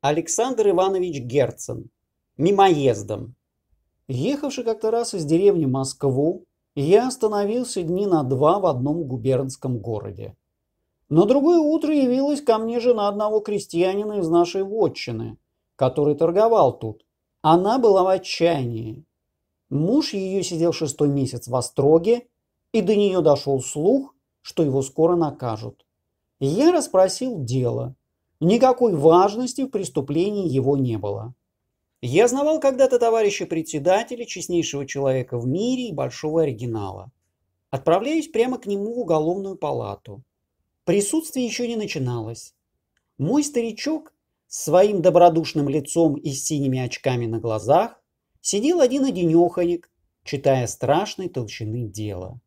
Александр Иванович Герцен, мимоездом. Ехавший как-то раз из деревни Москву, я остановился дни на два в одном губернском городе. На другое утро явилась ко мне жена одного крестьянина из нашей вотчины, который торговал тут. Она была в отчаянии. Муж ее сидел шестой месяц в Остроге, и до нее дошел слух, что его скоро накажут. Я расспросил дело – Никакой важности в преступлении его не было. Я знавал когда-то товарища председателя, честнейшего человека в мире и большого оригинала. Отправляюсь прямо к нему в уголовную палату. Присутствие еще не начиналось. Мой старичок с своим добродушным лицом и синими очками на глазах сидел один-одинеханик, читая страшной толщины дела.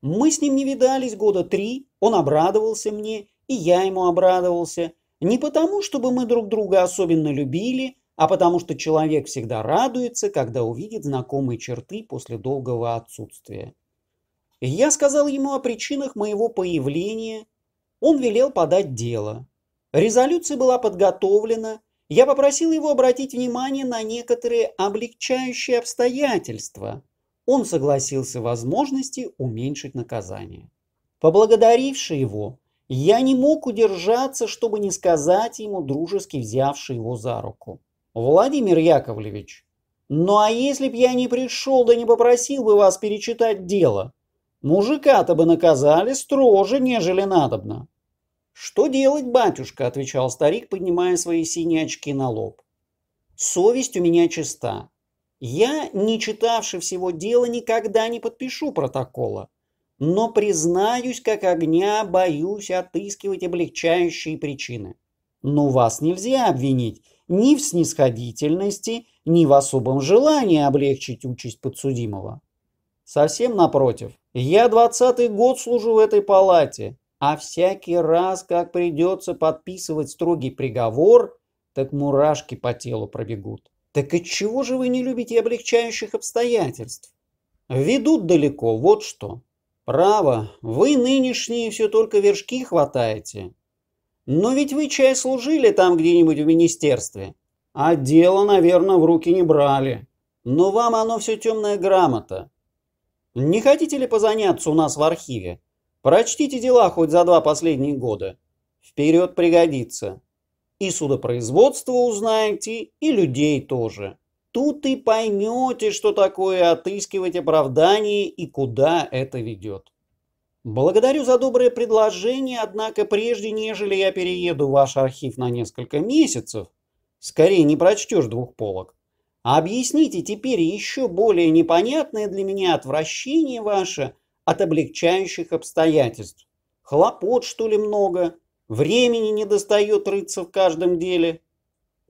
Мы с ним не видались года три, он обрадовался мне, и я ему обрадовался – не потому, чтобы мы друг друга особенно любили, а потому что человек всегда радуется, когда увидит знакомые черты после долгого отсутствия. Я сказал ему о причинах моего появления. Он велел подать дело. Резолюция была подготовлена. Я попросил его обратить внимание на некоторые облегчающие обстоятельства. Он согласился возможности уменьшить наказание. Поблагодаривший его, я не мог удержаться, чтобы не сказать ему, дружески взявший его за руку. «Владимир Яковлевич, ну а если б я не пришел, да не попросил бы вас перечитать дело? Мужика-то бы наказали строже, нежели надобно». «Что делать, батюшка?» – отвечал старик, поднимая свои синие очки на лоб. «Совесть у меня чиста. Я, не читавший всего дела, никогда не подпишу протокола но, признаюсь, как огня, боюсь отыскивать облегчающие причины. Но вас нельзя обвинить ни в снисходительности, ни в особом желании облегчить участь подсудимого. Совсем напротив, я двадцатый год служу в этой палате, а всякий раз, как придется подписывать строгий приговор, так мурашки по телу пробегут. Так чего же вы не любите облегчающих обстоятельств? Ведут далеко, вот что. Право, вы нынешние все только вершки хватаете. Но ведь вы чай служили там где-нибудь в министерстве, а дело, наверное, в руки не брали. Но вам оно все темная грамота. Не хотите ли позаняться у нас в архиве? Прочтите дела хоть за два последних года. Вперед пригодится. И судопроизводство узнаете, и людей тоже тут и поймете, что такое отыскивать оправдание и куда это ведет. Благодарю за доброе предложение, однако прежде, нежели я перееду в ваш архив на несколько месяцев, скорее не прочтешь двух полок, объясните теперь еще более непонятное для меня отвращение ваше от облегчающих обстоятельств. Хлопот, что ли, много? Времени не достает рыться в каждом деле?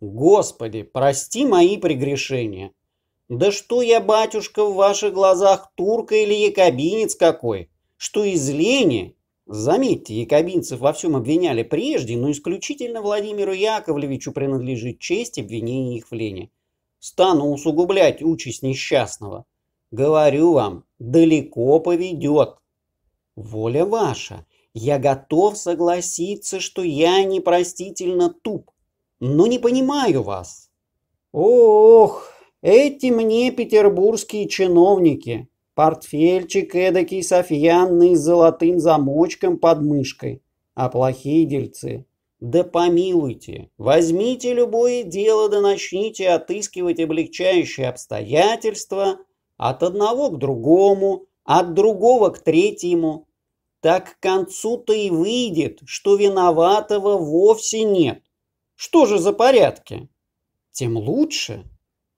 Господи, прости мои прегрешения. Да что я, батюшка, в ваших глазах турка или якобинец какой, что из лени Заметьте, якобинцев во всем обвиняли прежде, но исключительно Владимиру Яковлевичу принадлежит честь обвинения их в лени. Стану усугублять участь несчастного. Говорю вам, далеко поведет. Воля ваша. Я готов согласиться, что я непростительно туп. Но не понимаю вас. Ох, эти мне петербургские чиновники. Портфельчик эдакий софьянный с золотым замочком под мышкой. А плохие дельцы. Да помилуйте, возьмите любое дело да начните отыскивать облегчающие обстоятельства от одного к другому, от другого к третьему. Так к концу-то и выйдет, что виноватого вовсе нет. Что же за порядки? Тем лучше.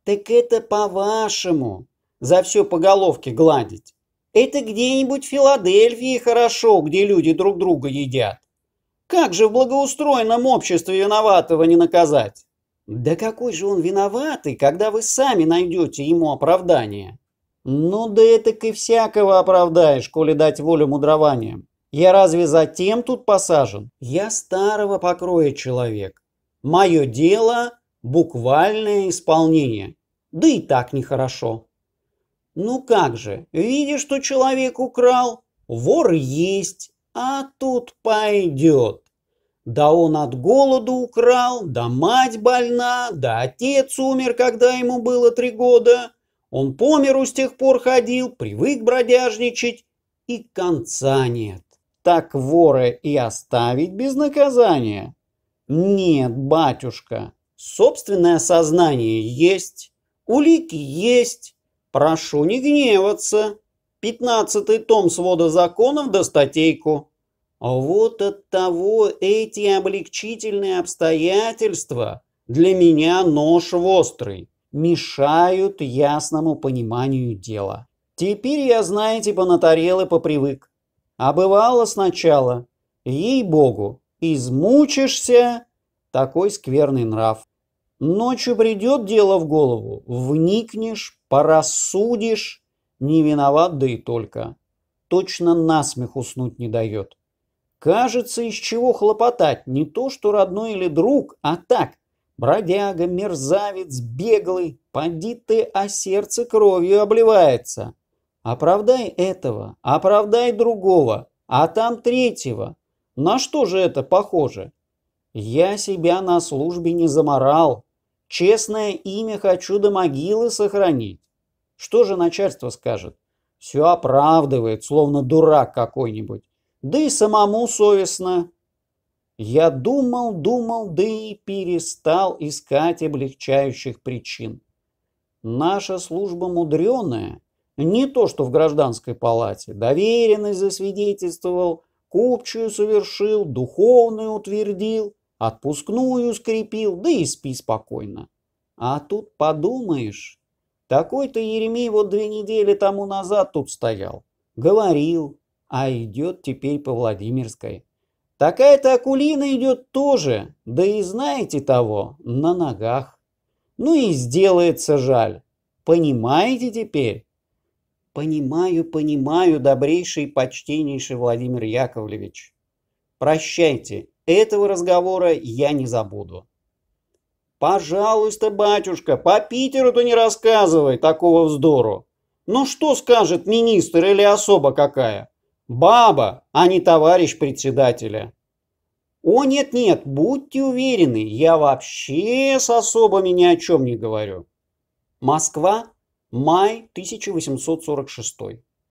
Так это по-вашему. За все по головке гладить. Это где-нибудь в Филадельфии хорошо, где люди друг друга едят. Как же в благоустроенном обществе виноватого не наказать? Да какой же он виноватый, когда вы сами найдете ему оправдание? Ну да это и всякого оправдаешь, коли дать волю мудрованиям. Я разве затем тут посажен? Я старого покроя человек. Мое дело – буквальное исполнение. Да и так нехорошо. Ну как же, видишь, что человек украл? Вор есть, а тут пойдет. Да он от голоду украл, да мать больна, да отец умер, когда ему было три года. Он по миру с тех пор ходил, привык бродяжничать, и конца нет. Так воры и оставить без наказания. Нет, батюшка, собственное сознание есть, улики есть. Прошу не гневаться. Пятнадцатый том свода законов до статейку. Вот от того эти облегчительные обстоятельства для меня нож острый мешают ясному пониманию дела. Теперь я, знаете, понаторел и попривык. А бывало сначала, ей-богу, Измучишься – такой скверный нрав. Ночью придет дело в голову, вникнешь, порассудишь, не виноват, да и только. Точно насмех уснуть не дает. Кажется, из чего хлопотать, не то что родной или друг, а так, бродяга, мерзавец, беглый, поди ты, а сердце кровью обливается. Оправдай этого, оправдай другого, а там третьего. На что же это похоже? Я себя на службе не заморал. Честное имя хочу до могилы сохранить. Что же начальство скажет? Все оправдывает, словно дурак какой-нибудь. Да и самому совестно. Я думал, думал, да и перестал искать облегчающих причин. Наша служба мудреная. Не то, что в гражданской палате. Доверенность засвидетельствовал, купчую совершил, духовную утвердил, отпускную скрепил, да и спи спокойно. А тут подумаешь, такой-то Еремей вот две недели тому назад тут стоял, говорил, а идет теперь по Владимирской. Такая-то Акулина идет тоже, да и знаете того, на ногах. Ну и сделается жаль. Понимаете теперь? «Понимаю, понимаю, добрейший и почтеннейший Владимир Яковлевич. Прощайте, этого разговора я не забуду». «Пожалуйста, батюшка, по Питеру-то не рассказывай такого вздору. Ну что скажет министр или особа какая? Баба, а не товарищ председателя». «О, нет-нет, будьте уверены, я вообще с особами ни о чем не говорю». Москва Май 1846.